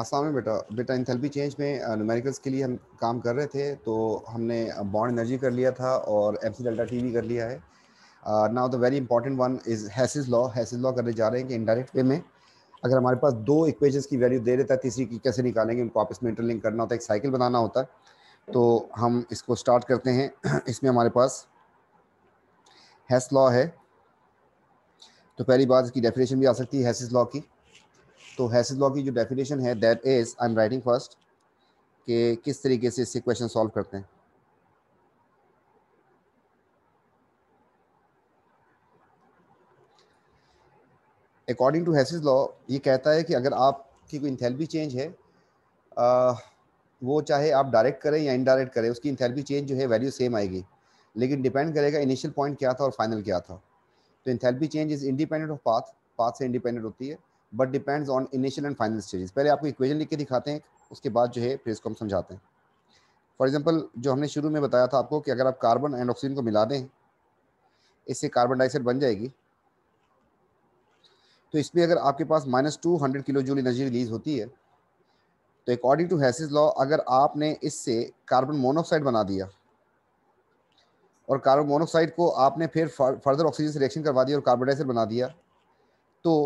में बेटा बेटा इंथेल्पी चेंज में न्यूमेरिकल्स uh, के लिए हम काम कर रहे थे तो हमने बॉन्ड एनर्जी कर लिया था और एम सी डेल्टा टी भी कर लिया है now the very important one is Hess's law Hess's law करने जा रहे हैं कि इनडायरेक्ट वे में अगर हमारे पास दो इक्वेशंस की वैल्यू दे देता है तीसरी की कैसे निकालेंगे उनको आपस में इंटरलिंक करना होता है एक साइकिल बनाना होता है तो हम इसको स्टार्ट करते हैं इसमें हमारे पास हैस लॉ है तो पहली बात इसकी डेफिनेशन भी आ सकती है हैसेज लॉ की तो हैसेज लॉ की जो डेफिनेशन है that is I am writing first कि किस तरीके से इससे क्वेश्चन सॉल्व करते हैं अकॉर्डिंग टू हैसेज लॉ ये कहता है कि अगर आपकी कोई इंथेलपी चेंज है आ, वो चाहे आप डायरेक्ट करें या इनडायरेक्ट करें उसकी इंथेलपी चेंज जो है वैल्यू सेम आएगी लेकिन डिपेंड करेगा इनिशियल पॉइंट क्या था और फाइनल क्या था तो enthalpy change is independent of path path से इंडिपेंडेंट होती है but depends on initial and final stages पहले आपको इक्वेजन लिख के दिखाते हैं उसके बाद जो है फिर इसको हम समझाते हैं फॉर एग्जाम्पल जो हमने शुरू में बताया था आपको कि अगर आप कार्बन एंड ऑक्सीजन को मिला दें इससे कार्बन डाइऑक्साइड बन जाएगी तो इसमें अगर आपके पास minus two hundred kilo joule energy release होती है तो अकॉर्डिंग टू हैसेज लॉ अगर आपने इससे कार्बन मोनोऑक्साइड बना दिया और कार्बन मोनोऑक्साइड को आपने फिर फर्दर ऑक्सीजन से रिएक्शन करवा दिया और कार्बन डाइऑक्साइड बना दिया तो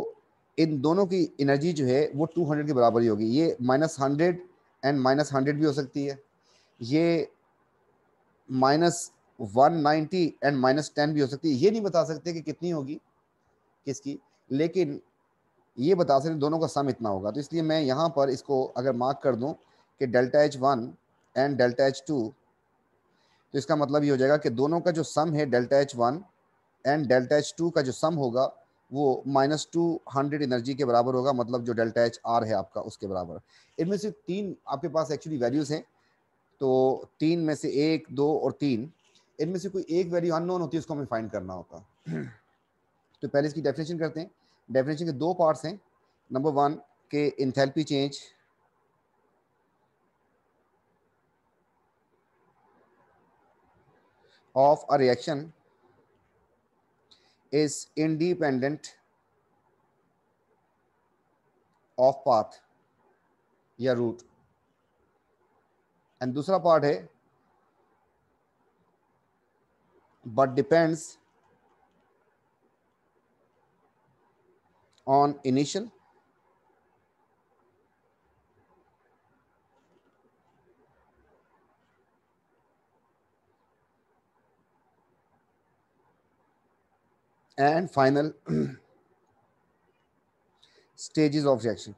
इन दोनों की एनर्जी जो है वो 200 के बराबर ही होगी ये minus hundred and minus hundred भी हो सकती है ये minus one ninety and minus ten भी हो सकती है ये नहीं बता सकते कि कितनी होगी किसकी लेकिन ये बता सकते दोनों का सम इतना होगा तो इसलिए मैं यहाँ पर इसको अगर मार्क कर दूँ कि delta H one and delta H two तो इसका मतलब ये हो जाएगा कि दोनों का जो सम है delta H one and delta H two का जो सम होगा वो माइनस टू हंड्रेड एनर्जी के बराबर होगा मतलब जो डेल्टा एच आर है आपका उसके बराबर इनमें से तीन आपके पास एक्चुअली वैल्यूज़ हैं तो तीन में से एक दो और तीन इनमें से कोई एक वैल्यू अननोन होती है उसको हमें फाइंड करना होगा तो पहले इसकी डेफिनेशन करते हैं डेफिनेशन के दो पार्ट्स हैं नंबर वन के enthalpy change of a reaction is independent of path या रूट एंड दूसरा पार्ट है but depends on initial and final stages of reaction.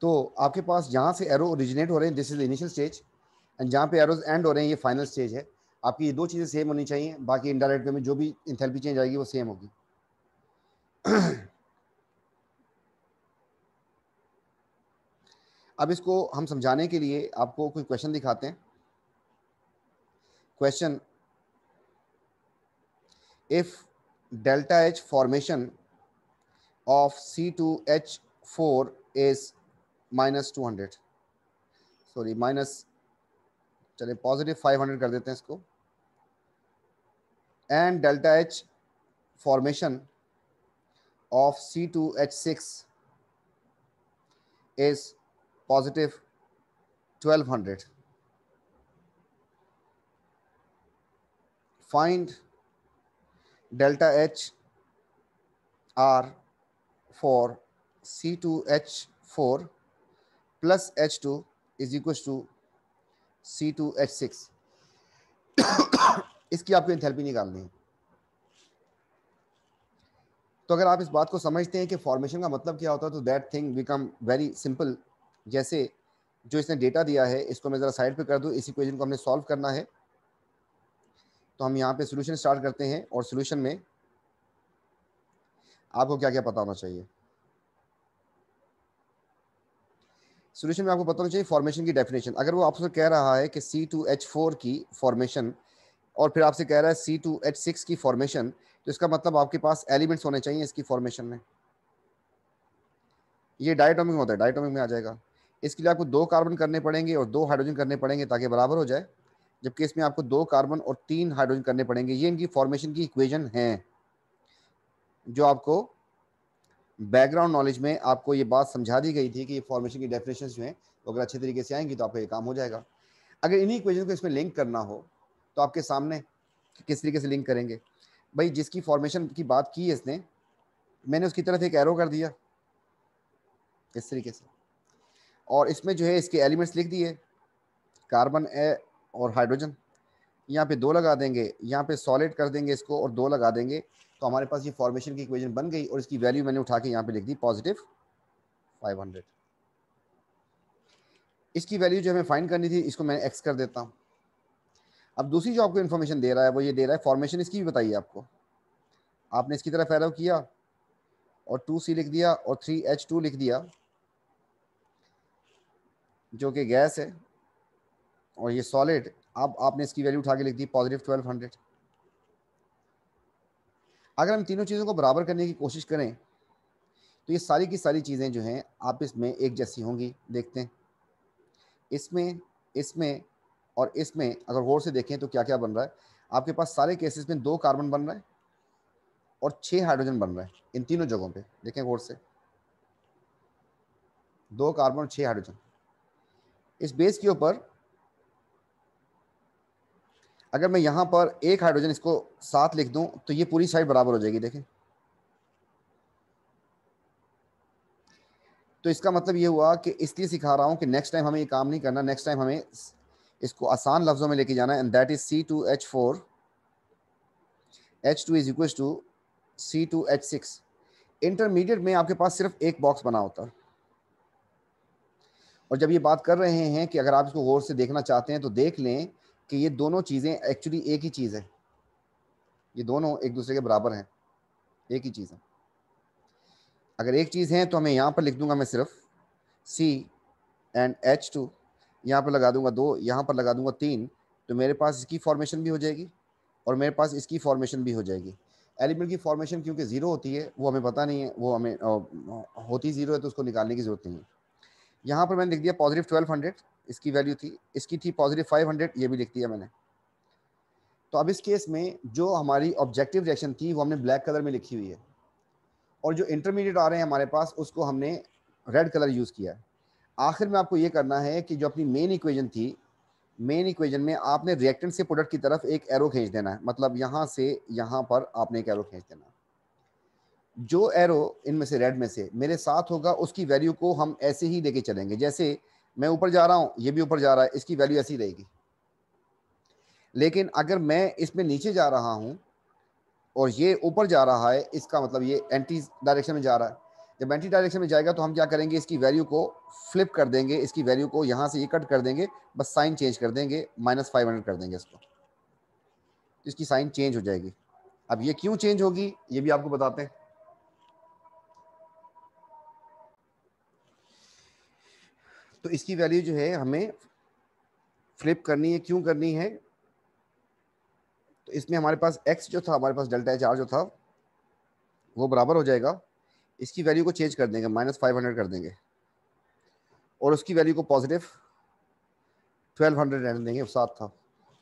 तो आपके पास जहाँ से एरो ओरिजिनेट हो रहे हैं this is initial stage and जहाँ पे एरोज एंड हो रहे हैं ये फाइनल स्टेज है आपकी ये दो चीज़ें सेम होनी चाहिए बाकी इंडायरेक्ट में जो भी इंथेरेपी चेंज आएगी वो सेम होगी अब इसको हम समझाने के लिए आपको कुछ क्वेश्चन दिखाते हैं Question If delta H formation of C2H4 is minus 200, sorry, minus, चले पॉजिटिव 500 कर देते हैं इसको and delta H formation of C2H6 is positive 1200. find delta H R for C2H4 plus H2 is equals to C2H6. इसकी आपको enthalpy निकालनी है तो अगर आप इस बात को समझते हैं कि फॉर्मेशन का मतलब क्या होता है तो that thing become very simple जैसे जो इसने डेटा दिया है इसको मैं ज़रा साइड पे कर दूं इस इक्वेशन को हमने सॉल्व करना है तो हम यहाँ पे सोल्यूशन स्टार्ट करते हैं और सोल्यूशन में आपको क्या क्या पता होना चाहिए सोल्यूशन में आपको पता होना चाहिए फॉर्मेशन की डेफिनेशन अगर वो आपसे कह रहा है कि सी टू एच फोर की फॉर्मेशन और फिर आपसे कह रहा है सी टू एच सिक्स की फॉर्मेशन तो इसका मतलब आपके पास एलिमेंट्स होने चाहिए इसकी फॉर्मेशन में ये डायटोमिक होता है डायटोमिक में आ जाएगा इसके लिए आपको दो कार्बन करने पड़ेंगे और दो हाइड्रोजन करने पड़ेंगे ताकि बराबर हो जाए जबकि इसमें आपको दो कार्बन और तीन हाइड्रोजन करने पड़ेंगे ये इनकी फॉर्मेशन की इक्वेशन है जो आपको बैकग्राउंड नॉलेज में आपको ये बात समझा दी गई थी कि फॉर्मेशन की डेफिनेशन जो है वो अगर अच्छे तरीके से आएंगी तो आपका ये काम हो जाएगा अगर इन्हीं इक्वेशन को इसमें लिंक करना हो तो आपके सामने किस तरीके से लिंक करेंगे भाई जिसकी फॉर्मेशन की बात की है इसने मैंने उसकी तरफ एक एरो कर दिया इस तरीके से और इसमें जो है इसके एलिमेंट्स लिख दिए कार्बन और हाइड्रोजन यहाँ पे दो लगा देंगे यहाँ पे सॉलिड कर देंगे इसको और दो लगा देंगे तो हमारे पास ये फॉर्मेशन की इक्वेशन बन गई और इसकी वैल्यू मैंने उठा के यहाँ पे लिख दी पॉजिटिव 500 इसकी वैल्यू जो हमें फाइंड करनी थी इसको मैं एक्स कर देता हूँ अब दूसरी जो आपको इन्फॉर्मेशन दे रहा है वो ये दे रहा है फॉर्मेशन इसकी भी बताइए आपको आपने इसकी तरह फैलो किया और टू सी लिख दिया और थ्री एच टू लिख दिया जो कि गैस है और ये सॉलिड अब आपने इसकी वैल्यू उठा के लिख दी पॉजिटिव ट्वेल्व हंड्रेड अगर हम तीनों चीज़ों को बराबर करने की कोशिश करें तो ये सारी की सारी चीज़ें जो हैं आप इसमें एक जैसी होंगी देखते हैं इसमें इसमें और इसमें अगर गौर से देखें तो क्या क्या बन रहा है आपके पास सारे केसेस में दो कार्बन बन रहा है और छः हाइड्रोजन बन रहा है इन तीनों जगहों पे देखें गौर से दो कार्बन और छः हाइड्रोजन इस बेस के ऊपर अगर मैं यहाँ पर एक हाइड्रोजन इसको साथ लिख दूँ तो ये पूरी साइड बराबर हो जाएगी देखें तो इसका मतलब ये हुआ कि इसलिए सिखा रहा हूँ कि नेक्स्ट टाइम हमें ये काम नहीं करना नेक्स्ट टाइम हमें इसको आसान लफ्ज़ों में लेके जाना है and that is C two H four H two is equal to C two H six intermediate में आपके पास सिर्फ एक बॉक्स बना होता है और जब ये बात कर रहे हैं कि अगर आप इसको गौर से देखना चाहते हैं तो देख लें कि ये दोनों चीज़ें एक्चुअली एक ही चीज़ है ये दोनों एक दूसरे के बराबर हैं एक ही चीज़ है अगर एक चीज़ है तो हमें यहाँ पर लिख दूंगा मैं सिर्फ सी एंड एच टू यहाँ पर लगा दूंगा दो यहाँ पर लगा दूंगा तीन तो मेरे पास इसकी फॉर्मेशन भी हो जाएगी और मेरे पास इसकी फॉर्मेशन भी हो जाएगी एलिमेंट की फॉर्मेशन क्योंकि ज़ीरो होती है वो हमें पता नहीं है वो हमें होती ज़ीरो है तो उसको निकालने की ज़रूरत नहीं है यहाँ पर मैंने लिख दिया पॉजिटिव ट्वेल्व हंड्रेड इसकी वैल्यू थी इसकी थी पॉजिटिव 500 ये भी लिख दिया मैंने तो अब इस केस में जो हमारी ऑब्जेक्टिव रिएक्शन थी वो हमने ब्लैक कलर में लिखी हुई है और जो इंटरमीडिएट आ रहे हैं हमारे पास उसको हमने रेड कलर यूज़ किया है आखिर में आपको ये करना है कि जो अपनी मेन इक्वेजन थी मेन इक्वेजन में आपने रिएक्टेंट से प्रोडक्ट की तरफ एक एरो खींच देना है मतलब यहाँ से यहाँ पर आपने एक एरो खींच देना जो एरो इनमें से रेड में से मेरे साथ होगा उसकी वैल्यू को हम ऐसे ही लेके चलेंगे जैसे मैं ऊपर जा रहा हूँ ये भी ऊपर जा रहा है इसकी वैल्यू ऐसी रहेगी लेकिन अगर मैं इसमें नीचे जा रहा हूँ और ये ऊपर जा रहा है इसका मतलब ये एंटी डायरेक्शन में जा रहा है जब एंटी डायरेक्शन में जाएगा तो हम क्या करेंगे इसकी वैल्यू को फ्लिप कर देंगे इसकी वैल्यू को यहाँ से ये कट कर देंगे बस साइन चेंज कर देंगे माइनस फाइव हंड्रेड कर देंगे इसको इसकी साइन चेंज हो जाएगी अब ये क्यों चेंज होगी ये भी आपको बताते हैं तो इसकी वैल्यू जो है हमें फ्लिप करनी है क्यों करनी है तो इसमें हमारे पास एक्स जो था हमारे पास डेल्टा एच आर जो था वो बराबर हो जाएगा इसकी वैल्यू को चेंज कर देंगे माइनस फाइव हंड्रेड कर देंगे और उसकी वैल्यू को पॉजिटिव ट्वेल्व हंड्रेड रहने देंगे साथ था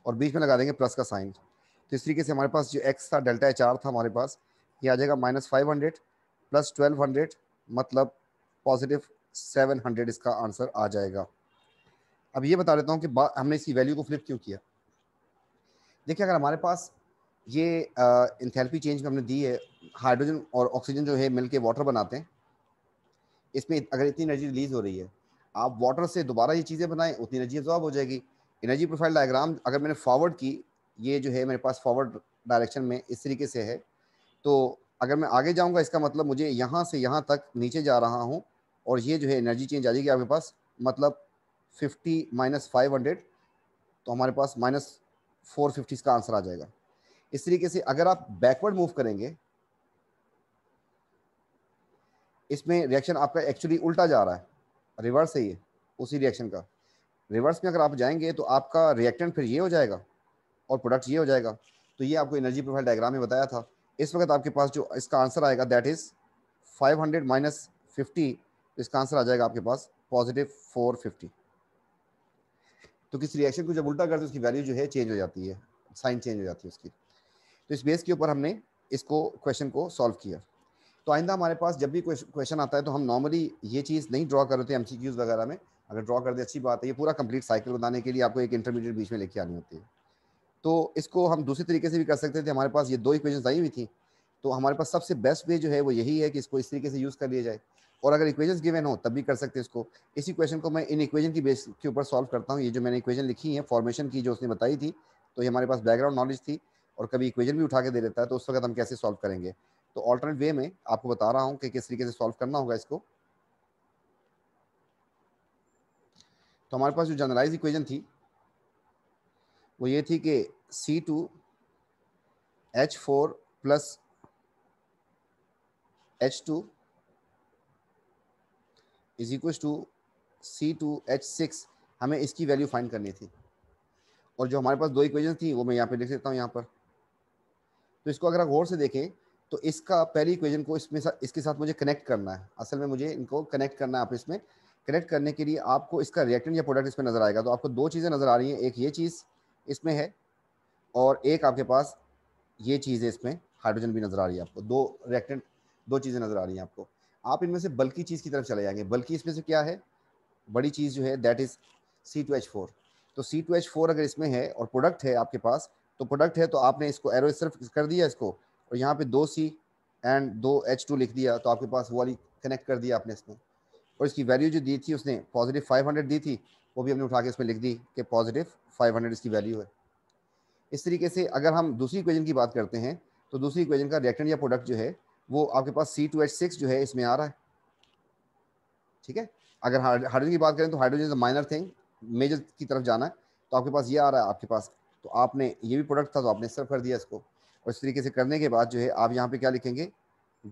और बीच में लगा देंगे प्लस का साइन तो इस तरीके से हमारे पास जो एक्स था डेल्टा एच आर था हमारे पास ये आ जाएगा minus five hundred plus twelve hundred मतलब पॉजिटिव सेवन हंड्रेड इसका आंसर आ जाएगा अब ये बता देता हूँ कि हमने इसकी वैल्यू को फ्लिप क्यों किया देखिए अगर हमारे पास ये इंथेल्पी चेंज हमने दी है हाइड्रोजन और ऑक्सीजन जो है मिल के वाटर बनाते हैं इसमें अगर इतनी एनर्जी रिलीज हो रही है आप वाटर से दोबारा ये चीज़ें बनाएं उतनी एनर्जी एब्जॉर्ब हो जाएगी एनर्जी प्रोफाइल डायग्राम अगर मैंने फॉरवर्ड की ये जो है मेरे पास फॉरवर्ड डायरेक्शन में इस तरीके से है तो अगर मैं आगे जाऊंगा इसका मतलब मुझे यहाँ से यहाँ तक नीचे जा रहा हूँ और ये जो है एनर्जी चेंज आ जाएगी आपके पास मतलब फिफ्टी माइनस फाइव हंड्रेड तो हमारे पास माइनस फोर फिफ्टी आंसर आ जाएगा इस तरीके से अगर आप बैकवर्ड मूव करेंगे इसमें रिएक्शन आपका एक्चुअली उल्टा जा रहा है रिवर्स है ये उसी रिएक्शन का रिवर्स में अगर आप जाएंगे तो आपका रिएक्टेंट फिर ये हो जाएगा और प्रोडक्ट ये हो जाएगा तो ये आपको एनर्जी प्रोफाइल डायग्राम में बताया था इस वक्त आपके पास जो इसका आंसर आएगा that is 500 hundred minus fifty इसका आंसर आ जाएगा आपके पास पॉजिटिव फोर फिफ्टी तो किसी रिएक्शन को जब उल्टा करते हैं उसकी वैल्यू जो है चेंज हो जाती है साइन चेंज हो जाती है उसकी तो इस बेस के ऊपर हमने इसको क्वेश्चन को सॉल्व किया तो आइंदा हमारे पास जब भी क्वेश्चन आता है तो हम नॉर्मली ये चीज़ नहीं ड्रॉ कर रहे थे वगैरह में अगर ड्रॉ कर दे अच्छी बात है ये पूरा कंप्लीट साइकिल बनाने के लिए आपको एक इंटरमीडिएट बीच में लेके आनी होती है तो इसको हम दूसरे तरीके से भी कर सकते थे हमारे पास ये दो इक्वेशन आई हुई थी तो हमारे पास सबसे बेस्ट वे जो है वो यही है कि इसको इस तरीके से यूज़ कर लिया जाए और अगर इक्वेशन गिवन हो तब भी कर सकते हैं इसको इसी क्वेश्चन को मैं इन इक्वेशन की बेस के ऊपर सॉल्व करता हूँ ये जो मैंने इक्वेशन लिखी है फॉर्मेशन की जो उसने बताई थी तो ये हमारे पास बैकग्राउंड नॉलेज थी और कभी इक्वेशन भी उठा के दे देता है तो उस वक्त हम कैसे सॉल्व करेंगे तो ऑल्टरनेट वे में आपको बता रहा हूँ कि किस तरीके से सॉल्व करना होगा इसको तो हमारे पास जो जनरलाइज इक्वेजन थी वो ये थी कि C two H four plus H two is equal to C two H six हमें इसकी वैल्यू फाइंड करनी थी और जो हमारे पास दो इक्वेशन थी वो मैं यहाँ पे लिख सकता हूँ यहाँ पर तो इसको अगर आप गौर से देखें तो इसका पहली इक्वेशन को इसमें सा, इसके साथ मुझे कनेक्ट करना है असल में मुझे इनको कनेक्ट करना है आप इसमें कनेक्ट करने के लिए आपको इसका रिएक्टेंट या प्रोडक्ट इसमें नज़र आएगा तो आपको दो चीज़ें नज़र आ रही हैं एक ये चीज़ इसमें है और एक आपके पास ये चीज़ है इसमें हाइड्रोजन भी नज़र आ रही है आपको दो रिएक्टेंट दो चीज़ें नज़र आ रही हैं आपको आप इनमें से बल्कि चीज़ की तरफ चले जाएंगे बल्कि इसमें से क्या है बड़ी चीज़ जो है that is C two H four तो सी टू एच फोर अगर इसमें है और प्रोडक्ट है आपके पास तो प्रोडक्ट है तो आपने इसको एरो सिर्फ कर दिया इसको और यहाँ पे दो सी एंड दो एच टू लिख दिया तो आपके पास वो वाली कनेक्ट कर दिया आपने इसमें और इसकी वैल्यू जो दी थी उसने पॉजिटिव फाइव हंड्रेड दी थी वो भी हमने उठा के इसमें लिख दी कि पॉजिटिव फाइव हंड्रेड इसकी वैल्यू है इस तरीके से अगर हम दूसरी इक्वेजन की बात करते हैं तो दूसरी इक्वेजन का रिएक्टेंट या प्रोडक्ट जो है वो आपके पास सी टू एच सिक्स जो है इसमें आ रहा है ठीक है अगर हाइड्रोजन की बात करें तो hydrogen is minor thing major की तरफ जाना है तो आपके पास ये आ रहा है आपके पास तो आपने ये भी प्रोडक्ट था तो आपने सर्व कर दिया इसको और इस तरीके से करने के बाद जो है आप यहाँ पे क्या लिखेंगे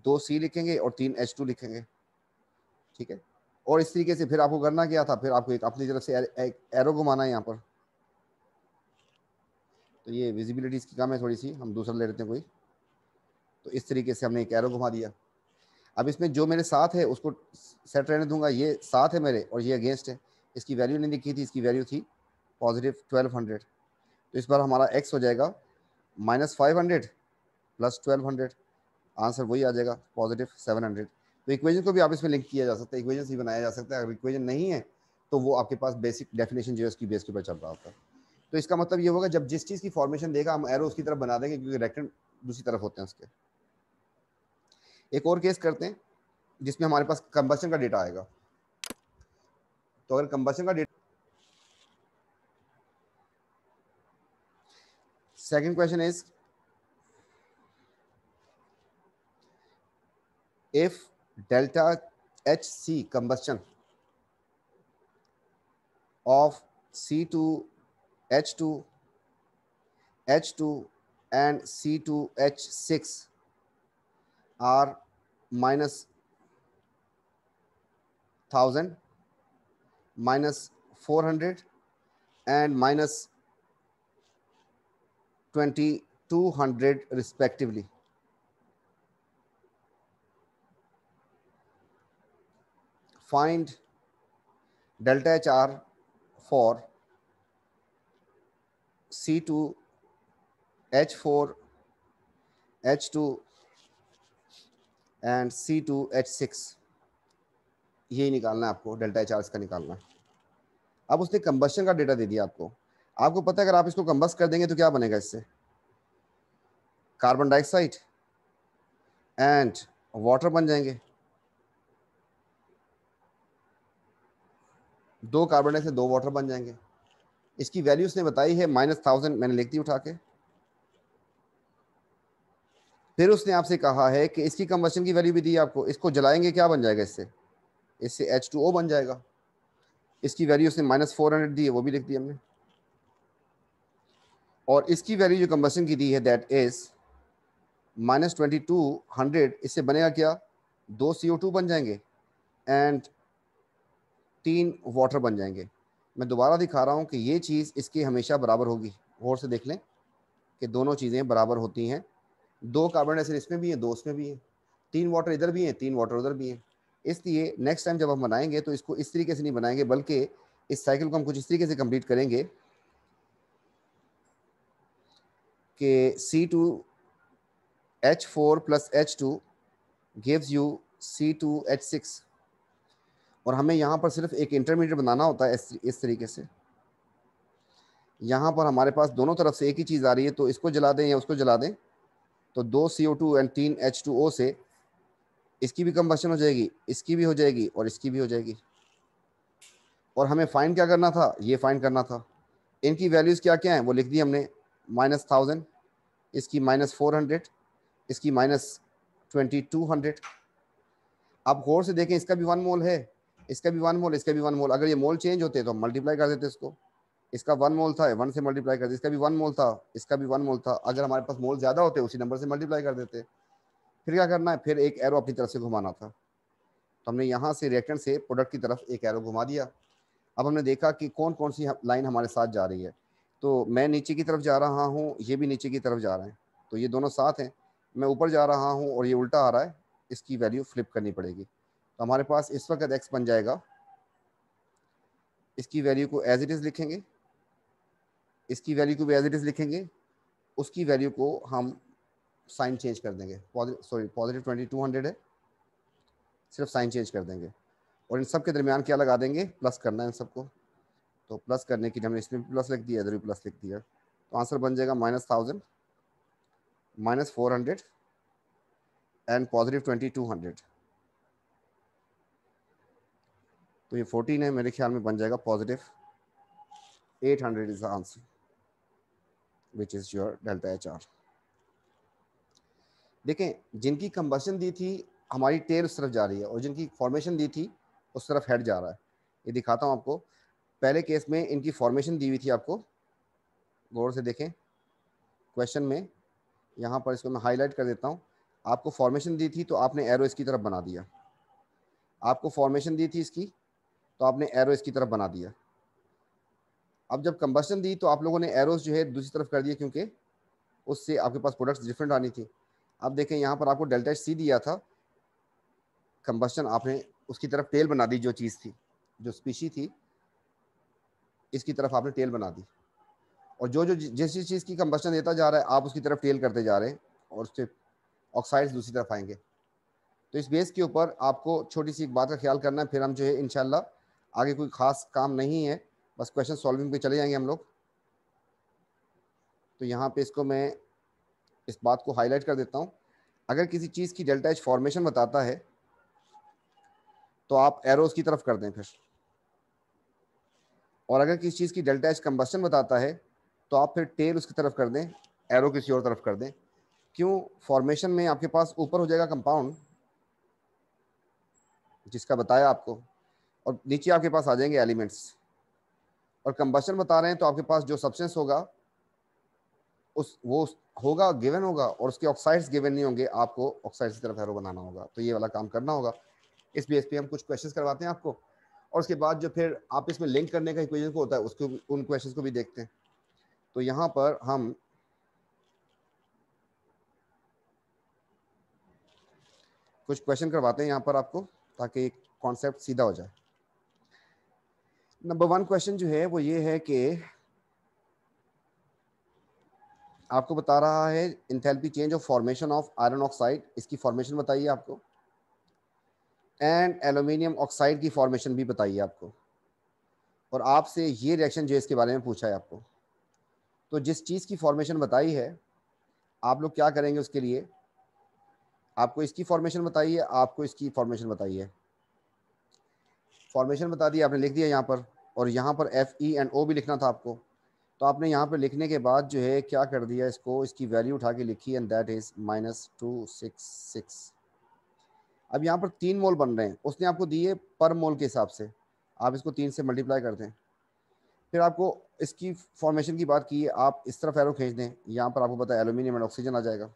दो सी लिखेंगे और तीन एच टू लिखेंगे ठीक है और इस तरीके से फिर आपको करना क्या था फिर आपको एक अपनी तरफ से एरो घुमाना है यहाँ पर तो ये विजिबिलिटीज की कम है थोड़ी सी हम दूसरा ले लेते हैं कोई तो इस तरीके से हमने एक एरो घुमा दिया अब इसमें जो मेरे साथ है उसको सेट रहने दूंगा ये साथ है मेरे और ये अगेंस्ट है इसकी वैल्यू नहीं लिखी थी इसकी वैल्यू थी पॉजिटिव ट्वेल्व हंड्रेड तो इस बार हमारा एक्स हो जाएगा minus five hundred plus twelve hundred answer वही आ जाएगा पॉजिटिव सेवन हंड्रेड तो इक्वेजन को भी आप इसमें लिंक किया जा सकता है इक्वेजन से बनाया जा सकता है अगर इक्वेजन नहीं है तो वो आपके पास बेसिक डेफिनेशन जो है उसकी बेस के ऊपर चल रहा होता है तो इसका मतलब ये होगा जब जिस चीज़ की फॉर्मेशन देगा हम एरो उसकी तरफ बना देंगे क्योंकि रेक्टेंट दूसरी तरफ होते हैं उसके एक और केस करते हैं जिसमें हमारे पास कंबशन का डेटा आएगा तो अगर कंबशन का data second question is if delta H C C of two H two H two and C two H six are minus 1000 minus 400 and minus 2200 respectively. Find delta HR for C2, H4, H2 and C two H six यही निकालना है आपको delta H are इसका निकालना है अब उसने combustion का डेटा दे दिया आपको आपको पता है अगर आप इसको कंबस्ट कर देंगे तो क्या बनेगा इससे कार्बन डाइऑक्साइड एंड वाटर बन जाएंगे दो कार्बन डाइऑक्साइड दो वाटर बन जाएंगे इसकी वैल्यू उसने बताई है माइनस थाउजेंड मैंने लिख दी उठा के फिर उसने आपसे कहा है कि इसकी कम्बशन की वैल्यू भी दी आपको इसको जलाएंगे क्या बन जाएगा इससे इससे एच टू ओ बन जाएगा इसकी वैल्यू उसने माइनस फोर हंड्रेड दी है वो भी लिख दी हमने और इसकी वैल्यू जो कम्बसन की दी है that is minus twenty two hundred इससे बनेगा क्या दो सी ओ टू बन जाएंगे एंड तीन वाटर बन जाएंगे मैं दोबारा दिखा रहा हूँ कि ये चीज़ इसकी हमेशा बराबर होगी और से देख लें कि दोनों चीज़ें बराबर होती हैं दो कार्बन डाइऑक्साइड इसमें भी है दो उसमें भी है तीन वाटर इधर भी है तीन वाटर उधर भी है इसलिए नेक्स्ट टाइम जब हम बनाएंगे तो इसको इस तरीके से नहीं बनाएंगे बल्कि इस साइकिल को हम कुछ इस तरीके से कंप्लीट करेंगे कि C two H four plus H two gives you C two H six और हमें यहाँ पर सिर्फ एक इंटरमीडिएट बनाना होता है इस तरीके से यहाँ पर हमारे पास दोनों तरफ से एक ही चीज़ आ रही है तो इसको जला दें या उसको जला दें तो दो सी ओ टू एंड तीन एच टू ओ से इसकी भी कंबशन हो जाएगी इसकी भी हो जाएगी और इसकी भी हो जाएगी और हमें फाइंड क्या करना था ये फाइंड करना था इनकी वैल्यूज़ क्या क्या हैं वो लिख दी हमने माइनस थाउजेंड इसकी माइनस फोर हंड्रेड इसकी माइनस ट्वेंटी टू हंड्रेड आप गौर से देखें इसका भी वन मोल है इसका भी वन मोल इसका भी वन मोल अगर ये मोल चेंज होते तो हम मल्टीप्लाई कर देते इसको इसका वन मोल था वन से मल्टीप्लाई कर इसका भी वन मोल था इसका भी वन मोल था अगर हमारे पास मोल ज़्यादा होते उसी नंबर से मल्टीप्लाई कर देते फिर क्या करना है फिर एक एरो अपनी तरफ से घुमाना था तो हमने यहाँ से रिएक्टेंट से प्रोडक्ट की तरफ एक एरो घुमा दिया अब हमने देखा कि कौन कौन सी लाइन हमारे साथ जा रही है तो मैं नीचे की तरफ जा रहा हूँ ये भी नीचे की तरफ जा रहे हैं तो ये दोनों साथ हैं मैं ऊपर जा रहा हूँ और ये उल्टा आ रहा है इसकी वैल्यू फ्लिप करनी पड़ेगी तो हमारे पास इस वक्त एक्स बन जाएगा इसकी वैल्यू को एज इट इज़ लिखेंगे इसकी वैल्यू को भी एज इट इज़ लिखेंगे उसकी वैल्यू को हम साइन चेंज कर देंगे sorry positive twenty two hundred है सिर्फ साइन चेंज कर देंगे और इन सब के दरमियान क्या लगा देंगे प्लस करना है इन सबको तो प्लस करने के लिए हमने इसमें प्लस लिख दिया इधर भी प्लस लिख दिया तो आंसर बन जाएगा minus thousand minus four hundred and positive twenty two hundred तो ये फोर्टीन है मेरे ख्याल में बन जाएगा positive eight hundred is the answer which is your delta H R देखें जिनकी कंबसन दी थी हमारी टेल उस तरफ जा रही है और जिनकी फॉर्मेशन दी थी उस तरफ हेड जा रहा है ये दिखाता हूँ आपको पहले केस में इनकी फॉर्मेशन दी हुई थी आपको गौर से देखें क्वेश्चन में यहाँ पर इसको मैं हाईलाइट कर देता हूँ आपको फॉर्मेशन दी थी तो आपने एरो इसकी तरफ बना दिया आपको फॉर्मेशन दी थी इसकी तो आपने एरो इसकी तरफ बना दिया अब जब कंबस्टन दी तो आप लोगों ने एरोस जो है दूसरी तरफ कर दिए क्योंकि उससे आपके पास प्रोडक्ट्स डिफरेंट आनी थी अब देखें यहाँ पर आपको डेल्टा सी दिया था कंबस्टन आपने उसकी तरफ टेल बना दी जो चीज़ थी जो स्पीशी थी इसकी तरफ आपने टेल बना दी और जो जो जिस जिस चीज़ की कंबस्टन देता जा रहा है आप उसकी तरफ टेल करते जा रहे हैं और उससे ऑक्साइड्स दूसरी तरफ आएंगे तो इस बेस के ऊपर आपको छोटी सी एक बात का ख्याल करना है फिर हम जो है इन आगे कोई ख़ास काम नहीं है बस क्वेश्चन सॉल्विंग पे चले जाएंगे हम लोग तो यहाँ पे इसको मैं इस बात को हाईलाइट कर देता हूँ अगर किसी चीज़ की डेल्टा एच फॉर्मेशन बताता है तो आप एरोज की तरफ कर दें फिर और अगर किसी चीज़ की डेल्टा एच कम्बस्टन बताता है तो आप फिर टेल उसकी तरफ कर दें एरो किसी और तरफ कर दें क्यों फॉर्मेशन में आपके पास ऊपर हो जाएगा कंपाउंड जिसका बताया आपको और नीचे आपके पास आ जाएंगे एलिमेंट्स और कंबशन बता रहे हैं तो आपके पास जो सब्सटेंस होगा उस वो होगा गिवन होगा और उसके ऑक्साइड्स गिवन नहीं होंगे आपको ऑक्साइड की तरफ एरो बनाना होगा तो ये वाला काम करना होगा इस बेस पे हम कुछ क्वेश्चंस करवाते हैं आपको और उसके बाद जो फिर आप इसमें लिंक करने का इक्वेशन को होता है उसको उन क्वेश्चंस को भी देखते हैं तो यहाँ पर हम कुछ क्वेश्चन करवाते हैं यहाँ पर आपको ताकि कॉन्सेप्ट सीधा हो जाए नंबर वन क्वेश्चन जो है वो ये है कि आपको बता रहा है enthalpy change of formation of iron oxide इसकी फॉर्मेशन बताइए आपको एंड एल्यूमिनियम ऑक्साइड की फॉर्मेशन भी बताइए आपको और आपसे ये रिएक्शन जो इसके बारे में पूछा है आपको तो जिस चीज़ की फॉर्मेशन बताई है आप लोग क्या करेंगे उसके लिए आपको इसकी फॉर्मेशन बताइए आपको इसकी फॉर्मेशन बताइए फॉर्मेशन बता दी आपने लिख दिया यहाँ पर और यहाँ पर एफ ई एंड ओ भी लिखना था आपको तो आपने यहाँ पर लिखने के बाद जो है क्या कर दिया इसको इसकी वैल्यू उठा के लिखी and that is minus two six six अब यहाँ पर तीन मोल बन रहे हैं उसने आपको दिए पर मोल के हिसाब से आप इसको तीन से मल्टीप्लाई कर दें फिर आपको इसकी फॉर्मेशन की बात की आप इस तरफ एरो खींच दें यहाँ पर आपको पता है एलुमिनियम एंड ऑक्सीजन आ जाएगा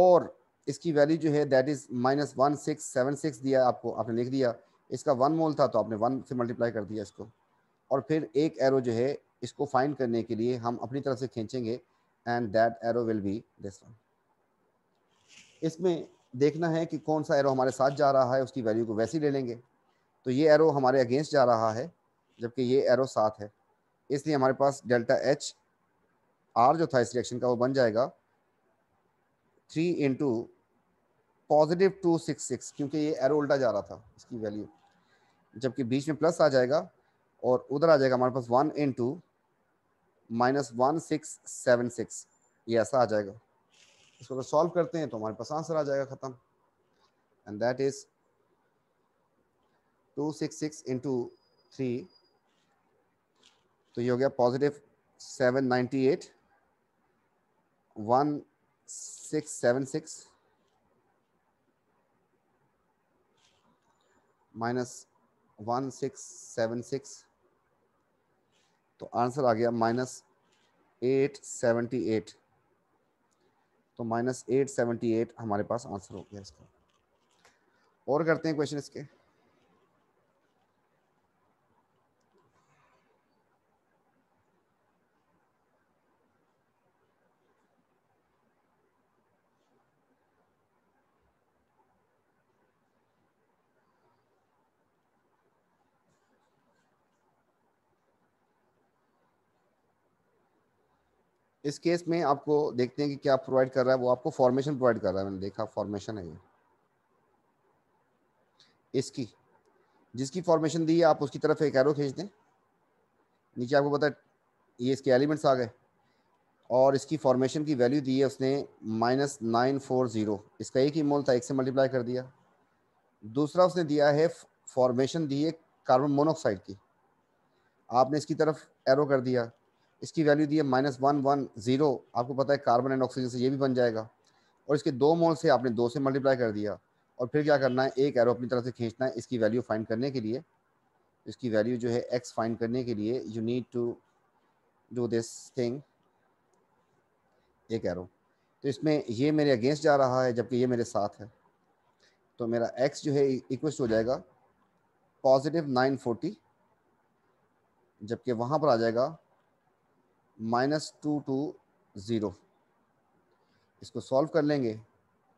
और इसकी वैल्यू जो है that is minus one six seven six दिया आपको आपने लिख दिया इसका वन मोल था तो आपने वन से मल्टीप्लाई कर दिया इसको और फिर एक एरो जो है इसको फाइंड करने के लिए हम अपनी तरफ से खींचेंगे and that arrow will be this one इसमें देखना है कि कौन सा एरो हमारे साथ जा रहा है उसकी वैल्यू को वैसे ही ले लेंगे तो ये एरो हमारे अगेंस्ट जा रहा है जबकि ये एरो साथ है इसलिए हमारे पास डेल्टा एच आर जो था इस रिएक्शन का वो बन जाएगा three into positive two six six क्योंकि ये एरो उल्टा जा रहा था इसकी वैल्यू जबकि बीच में प्लस आ जाएगा और उधर आ जाएगा हमारे पास one in two minus one six seven six ये ऐसा आ जाएगा इसको अगर सॉल्व करते हैं तो हमारे पास आंसर आ जाएगा ख़त्म and that is two six six into three तो ये हो गया positive seven ninety eight one six seven six minus one six seven six तो आंसर आ गया माइनस एट सेवेंटी एट तो माइनस एट सेवेंटी एट हमारे पास आंसर हो गया इसका और करते हैं क्वेश्चन इसके इस केस में आपको देखते हैं कि क्या प्रोवाइड कर रहा है वो आपको फॉर्मेशन प्रोवाइड कर रहा है मैंने देखा फॉर्मेशन है ये इसकी जिसकी फॉर्मेशन दी है आप उसकी तरफ एक एरो खींच दें नीचे आपको पता है ये इसके एलिमेंट्स आ गए और इसकी फॉर्मेशन की वैल्यू दी है उसने माइनस नाइन फोर ज़ीरो इसका एक ही मोल था एक से मल्टीप्लाई कर दिया दूसरा उसने दिया है फॉर्मेशन दी है कार्बन मोनोऑक्साइड की आपने इसकी तरफ एरो कर दिया इसकी वैल्यू दी है माइनस वन वन जीरो आपको पता है कार्बन एंड ऑक्सीजन से ये भी बन जाएगा और इसके दो मोल से आपने दो से मल्टीप्लाई कर दिया और फिर क्या करना है एक एरो अपनी तरफ से खींचना है इसकी वैल्यू फाइंड करने के लिए इसकी वैल्यू जो है एक्स फाइंड करने के लिए you need to do this thing एक एरो तो इसमें ये मेरे अगेंस्ट जा रहा है जबकि ये मेरे साथ है तो मेरा एक्स जो है इक्वल हो जाएगा पॉजिटिव नाइन फोर्टी जबकि वहाँ पर आ जाएगा माइनस टू टू ज़ीरो इसको सॉल्व कर लेंगे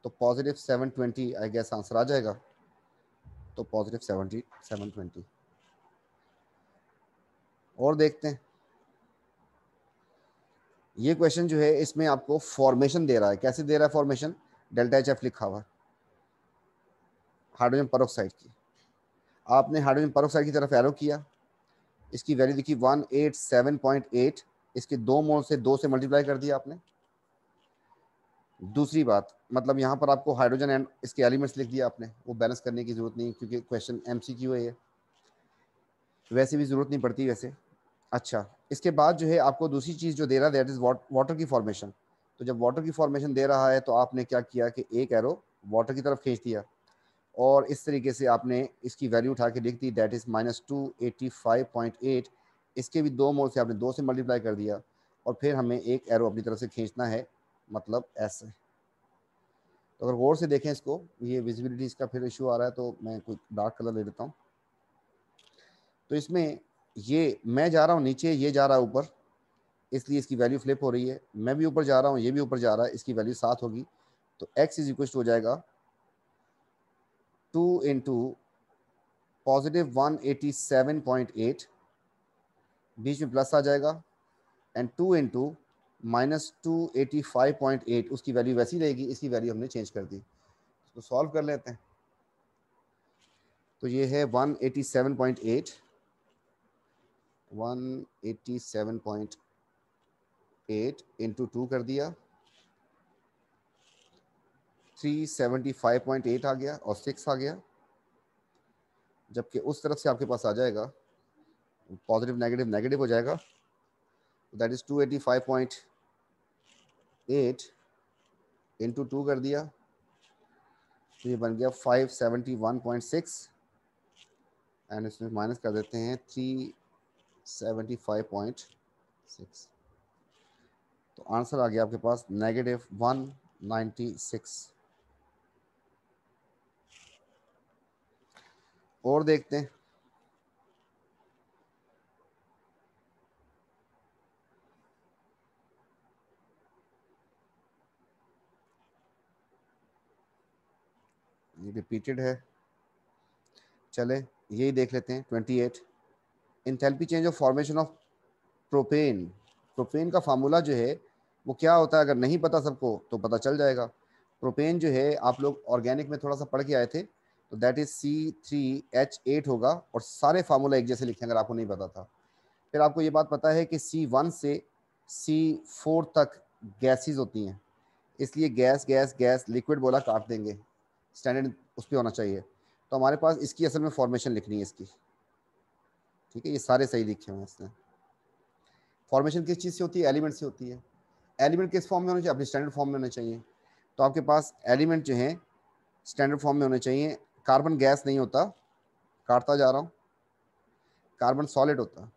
तो positive seven twenty I guess answer आ जाएगा तो पॉजिटिव सेवनटी सेवन ट्वेंटी और देखते हैं ये क्वेश्चन जो है इसमें आपको फॉर्मेशन दे रहा है कैसे दे रहा है फॉर्मेशन डेल्टा एच एफ लिखा हुआ हाइड्रोजन परोक्साइड की आपने हाइड्रोजन परोक्साइड की तरफ एरो किया इसकी वैल्यू देखी one eight seven point eight इसके दो मोल से दो से मल्टीप्लाई कर दिया आपने दूसरी बात मतलब यहाँ पर आपको हाइड्रोजन एंड इसके एलिमेंट्स लिख दिया आपने वो बैलेंस करने की ज़रूरत नहीं क्योंकि क्वेश्चन एम सी क्यू है वैसे भी ज़रूरत नहीं पड़ती वैसे अच्छा इसके बाद जो है आपको दूसरी चीज़ जो दे रहा है दैट इज़ वाटर की फॉर्मेशन तो जब वाटर की फॉर्मेशन दे रहा है तो आपने क्या किया कि एक एरो वाटर की तरफ खींच दिया और इस तरीके से आपने इसकी वैल्यू उठा के लिख दी that is minus two eighty five point eight इसके भी दो मोल से आपने दो से मल्टीप्लाई कर दिया और फिर हमें एक एरो अपनी तरफ से खींचना है मतलब ऐसे तो अगर गौर से देखें इसको ये विजिबिलिटी इसका फिर इशू आ रहा है तो मैं कोई डार्क कलर ले लेता हूँ तो इसमें ये मैं जा रहा हूँ नीचे ये जा रहा है ऊपर इसलिए इसकी वैल्यू फ्लिप हो रही है मैं भी ऊपर जा रहा हूँ ये भी ऊपर जा रहा है इसकी वैल्यू सात होगी तो एक्स इज इक्वल हो जाएगा two into positive one eighty seven point eight बीच में प्लस आ जाएगा and two into minus two eighty five point eight उसकी वैल्यू वैसी रहेगी इसकी वैल्यू हमने चेंज कर दी इसको तो सॉल्व कर लेते हैं तो ये है one eighty seven point eight one eighty seven point eight into two कर दिया three seventy five point eight आ गया और सिक्स आ गया जबकि उस तरफ से आपके पास आ जाएगा पॉजिटिव नेगेटिव नेगेटिव हो जाएगा दैट इज 285.8 इनटू टू कर दिया तो ये बन गया 571.6 एंड इसमें माइनस कर देते हैं 375.6 तो आंसर आ गया आपके पास नेगेटिव 196 और देखते हैं ये रिपीटेड है चले यही देख लेते हैं twenty eight enthalpy change of formation of propane propane का फार्मूला जो है वो क्या होता है अगर नहीं पता सबको तो पता चल जाएगा प्रोपेन जो है आप लोग ऑर्गेनिक में थोड़ा सा पढ़ के आए थे तो that is C three H eight होगा और सारे फार्मूला एक जैसे लिखे अगर आपको नहीं पता था फिर आपको ये बात पता है कि सी वन से सी फोर तक गैसेज होती हैं इसलिए गैस गैस गैस लिक्विड बोला काट देंगे स्टैंडर्ड उस पर होना चाहिए तो हमारे पास इसकी असल में फॉर्मेशन लिखनी है इसकी ठीक है ये सारे सही लिखे हुए हैं इसने फॉर्मेशन किस चीज़ से होती है एलिमेंट से होती है एलिमेंट किस फॉर्म में होना चाहिए अपने स्टैंडर्ड फॉर्म में होने चाहिए तो आपके पास एलिमेंट जो हैं स्टैंडर्ड फॉर्म में होने चाहिए कार्बन गैस नहीं होता काटता जा रहा हूँ कार्बन सॉलिड होता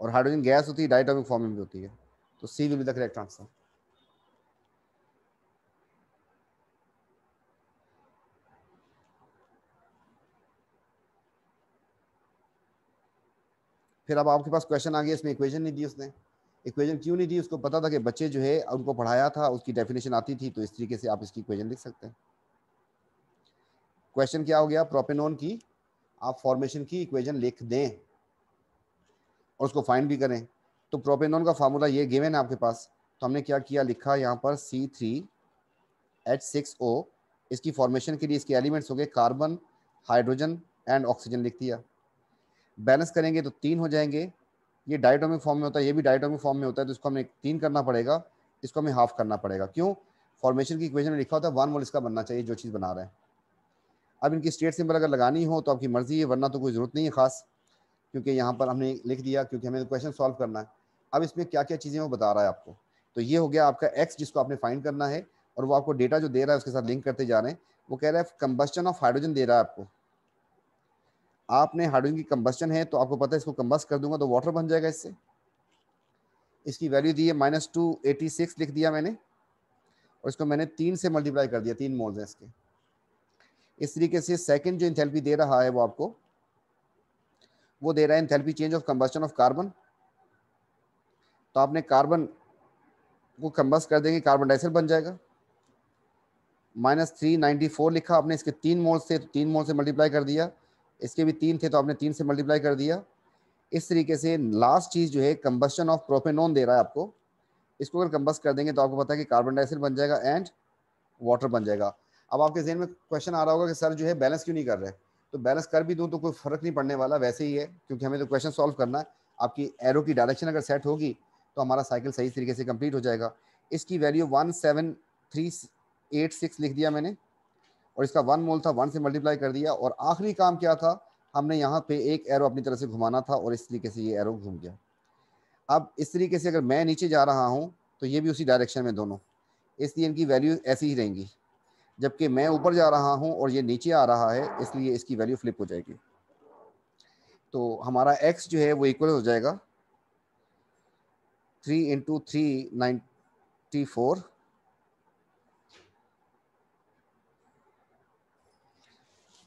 और हाइड्रोजन गैस होती है डाइटोमिक फॉर्म में भी होती है तो C will be the correct answer फिर अब आपके पास क्वेश्चन आ गया इसमें इक्वेशन नहीं दी उसने इक्वेशन क्यों नहीं दी उसको पता था कि बच्चे जो है उनको पढ़ाया था उसकी डेफिनेशन आती थी तो इस तरीके से आप इसकी इक्वेशन लिख सकते हैं क्वेश्चन क्या हो गया प्रोपेनोन की आप फॉर्मेशन की इक्वेशन लिख दें और उसको फाइंड भी करें तो प्रोपेनोन का फार्मूला ये गिवन है आपके पास तो हमने क्या किया लिखा यहाँ पर C three H six O इसकी फॉर्मेशन के लिए इसके एलिमेंट्स हो गए कार्बन हाइड्रोजन एंड ऑक्सीजन लिख दिया बैलेंस करेंगे तो तीन हो जाएंगे ये डायटोमिक फॉर्म में होता है ये भी डायटोमिक फॉर्म में होता है तो इसको हमें तीन करना पड़ेगा इसको हमें हाफ करना पड़ेगा क्यों फॉर्मेशन की इक्वेशन में लिखा होता है वन मोल इसका बनना चाहिए जो चीज़ बना रहे हैं अब इनकी स्टेट सिंबल अगर लगानी हो तो आपकी मर्जी है वरना तो कोई ज़रूरत नहीं है खास क्योंकि यहाँ पर हमने लिख दिया क्योंकि हमें क्वेश्चन सॉल्व करना है अब इसमें क्या क्या चीज़ें वो बता रहा है आपको तो ये हो गया आपका एक्स जिसको आपने फाइंड करना है और वो आपको डेटा जो दे रहा है उसके साथ लिंक करते जा रहे हैं वो कह रहा है कंबस्टन ऑफ हाइड्रोजन दे रहा है आपको आपने हाइड्रोजन की कंबस्टन है तो आपको पता है इसको कंबस्ट कर दूंगा तो वाटर बन जाएगा इससे इसकी वैल्यू दी है माइनस टू एटी सिक्स लिख दिया मैंने और इसको मैंने तीन से मल्टीप्लाई कर दिया तीन मोल्स हैं इसके इस तरीके से सेकंड जो इंथेल्पी दे रहा है वो आपको वो दे रहा है enthalpy change of combustion of carbon तो आपने कार्बन को कंबस्ट कर देंगे कार्बन डाइऑक्साइड बन जाएगा माइनस थ्री नाइन्टी फोर लिखा आपने इसके तीन मोल्स थे तो तीन मोल से मल्टीप्लाई कर दिया इसके भी तीन थे तो आपने तीन से मल्टीप्लाई कर दिया इस तरीके से लास्ट चीज़ जो है कम्बस्टन ऑफ प्रोपेनोन दे रहा है आपको इसको अगर कम्बस्ट कर देंगे तो आपको पता है कि कार्बन डाइऑक्साइड बन जाएगा एंड वाटर बन जाएगा अब आपके जहन में क्वेश्चन आ रहा होगा कि सर जो है बैलेंस क्यों नहीं कर रहे तो बैलेंस कर भी दूँ तो कोई फ़र्क नहीं पड़ने वाला वैसे ही है क्योंकि हमें तो क्वेश्चन सॉल्व करना है आपकी एरो की डायरेक्शन अगर सेट होगी तो हमारा साइकिल सही तरीके से कंप्लीट हो जाएगा इसकी value one seven three eight six लिख दिया मैंने और इसका वन मोल था वन से मल्टीप्लाई कर दिया और आखिरी काम क्या था हमने यहाँ पे एक एरो अपनी तरह से घुमाना था और इस तरीके से ये एरो घूम गया अब इस तरीके से अगर मैं नीचे जा रहा हूँ तो ये भी उसी डायरेक्शन में दोनों इसलिए इनकी वैल्यू ऐसी ही रहेंगी जबकि मैं ऊपर जा रहा हूँ और ये नीचे आ रहा है इसलिए इसकी वैल्यू फ्लिप हो जाएगी तो हमारा एक्स जो है वो इक्वल हो जाएगा three into three ninety four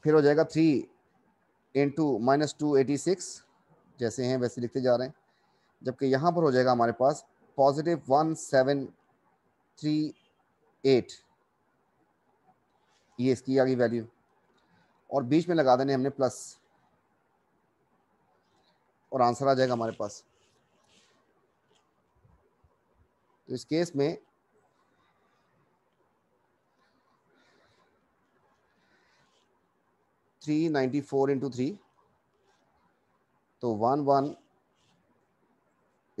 फिर हो जाएगा three in two minus two eighty six जैसे हैं वैसे लिखते जा रहे हैं जबकि यहाँ पर हो जाएगा हमारे पास positive one seven three eight ये इसकी आ गई वैल्यू और बीच में लगा देने हमने प्लस और आंसर आ जाएगा हमारे पास तो इस केस में three ninety four into three तो one one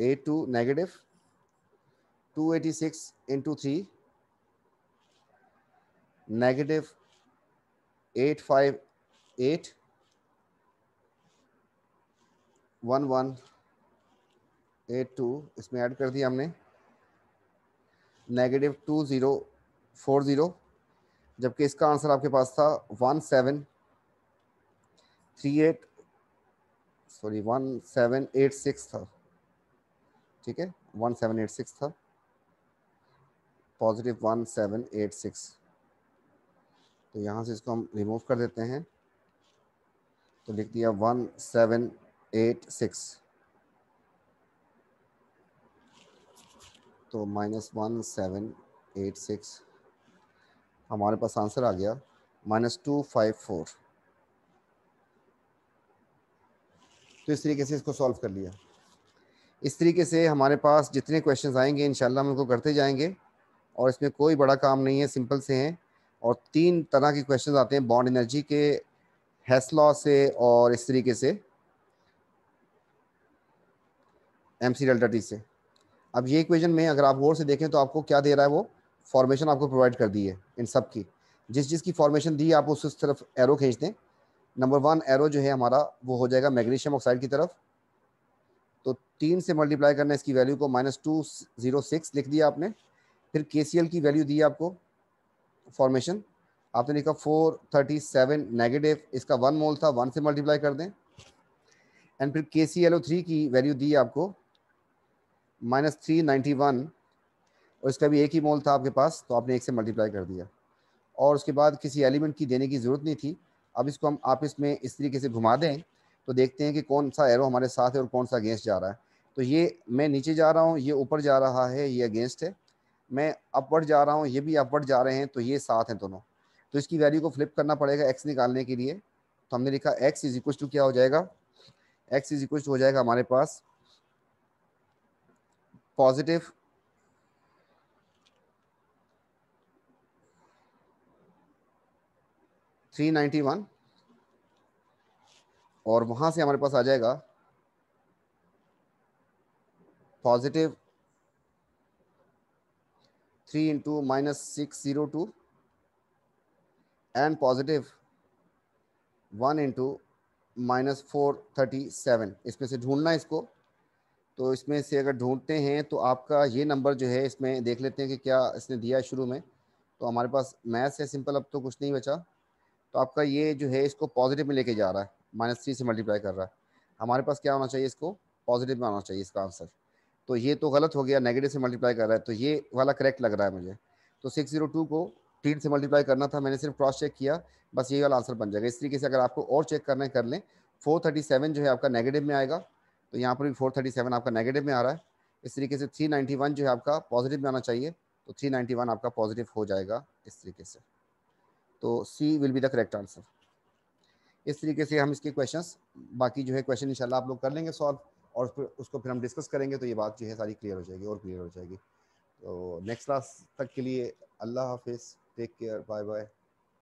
eight two negative two eighty six into three negative eight five eight one one eight two इसमें ऐड कर दिया हमने negative two zero four zero जबकि इसका आंसर आपके पास था one seven three eight sorry one seven eight six था ठीक है वन सेवन एट सिक्स था positive one seven eight six तो यहाँ से इसको हम रिमूव कर देते हैं तो लिख दिया वन सेवन एट सिक्स तो minus one seven eight six हमारे पास आंसर आ गया माइनस टू फाइव फोर तो इस तरीके से इसको सॉल्व कर लिया इस तरीके से हमारे पास जितने क्वेश्चन आएंगे इन हम उनको करते जाएंगे और इसमें कोई बड़ा काम नहीं है सिंपल से हैं और तीन तरह के क्वेश्चन आते हैं बॉन्ड एनर्जी के हैसलॉ से और इस तरीके से एम सी डेल्टा टी से अब ये इक्वेशन में अगर आप गौर से देखें तो आपको क्या दे रहा है वो फॉर्मेशन आपको प्रोवाइड कर दी है इन सब की जिस जिस की फॉर्मेशन दी आप उस उस तरफ एरो खींच दें नंबर वन एरो जो है हमारा वो हो जाएगा मैग्नीशियम ऑक्साइड की तरफ तो तीन से मल्टीप्लाई करना इसकी वैल्यू को माइनस टू जीरो सिक्स लिख दिया आपने फिर के की वैल्यू दी आपको फॉर्मेशन आपने लिखा फोर थर्टी सेवन नेगेटिव इसका वन मोल था वन से मल्टीप्लाई कर दें एंड फिर K C L O three की वैल्यू दी आपको माइनस थ्री नाइन्टी वन और इसका भी एक ही मोल था आपके पास तो आपने एक से मल्टीप्लाई कर दिया और उसके बाद किसी एलिमेंट की देने की ज़रूरत नहीं थी अब इसको हम आप इसमें इस तरीके से घुमा दें तो देखते हैं कि कौन सा एरो हमारे साथ है और कौन सा अगेंस्ट जा रहा है तो ये मैं नीचे जा रहा हूँ ये ऊपर जा रहा है ये अगेंस्ट है मैं अपवर्ड जा रहा हूँ ये भी अपवर्ड जा रहे हैं तो ये साथ हैं दोनों तो इसकी वैल्यू को फ्लिप करना पड़ेगा एक्स निकालने के लिए तो हमने लिखा एक्स इज इक्व टू क्या हो जाएगा एक्स इज इक्व टू हो जाएगा हमारे पास पॉजिटिव 391 और वहां से हमारे पास आ जाएगा positive three into minus six zero two and positive one into minus four thirty seven इसमें से ढूंढना इसको तो इसमें से अगर ढूंढते हैं तो आपका ये नंबर जो है इसमें देख लेते हैं कि क्या इसने दिया है शुरू में तो हमारे पास मैथ से सिंपल अब तो कुछ नहीं बचा तो आपका ये जो है इसको पॉजिटिव में लेके जा रहा है माइनस थ्री से मल्टीप्लाई कर रहा है हमारे पास क्या होना चाहिए इसको पॉजिटिव में आना चाहिए इसका आंसर तो ये तो गलत हो गया नेगेटिव से मल्टीप्लाई कर रहा है तो ये वाला करेक्ट लग रहा है मुझे तो सिक्स जीरो टू को तीन से मल्टीप्लाई करना था मैंने सिर्फ क्रॉस चेक किया बस यही वाला आंसर बन जाएगा इस तरीके से अगर आपको और चेक करना है कर लें फोर थर्टी सेवन जो है आपका नेगेटिव में आएगा तो यहाँ पर भी फोर थर्टी सेवन आपका नेगेटिव में आ रहा है इस तरीके से थ्री नाइन्टी वन जो है आपका पॉजिटिव में आना चाहिए तो थ्री नाइन्टी वन आपका पॉजिटिव हो जाएगा इस तरीके से तो C will be the correct answer इस तरीके से हम इसके क्वेश्चंस बाकी जो है क्वेश्चन इंशाल्लाह आप लोग कर लेंगे सॉल्व और फिर उसको फिर हम डिस्कस करेंगे तो ये बात जो है सारी क्लियर हो जाएगी और क्लियर हो जाएगी तो नेक्स्ट क्लास तक के लिए अल्लाह हाफिज़ टेक केयर बाय बाय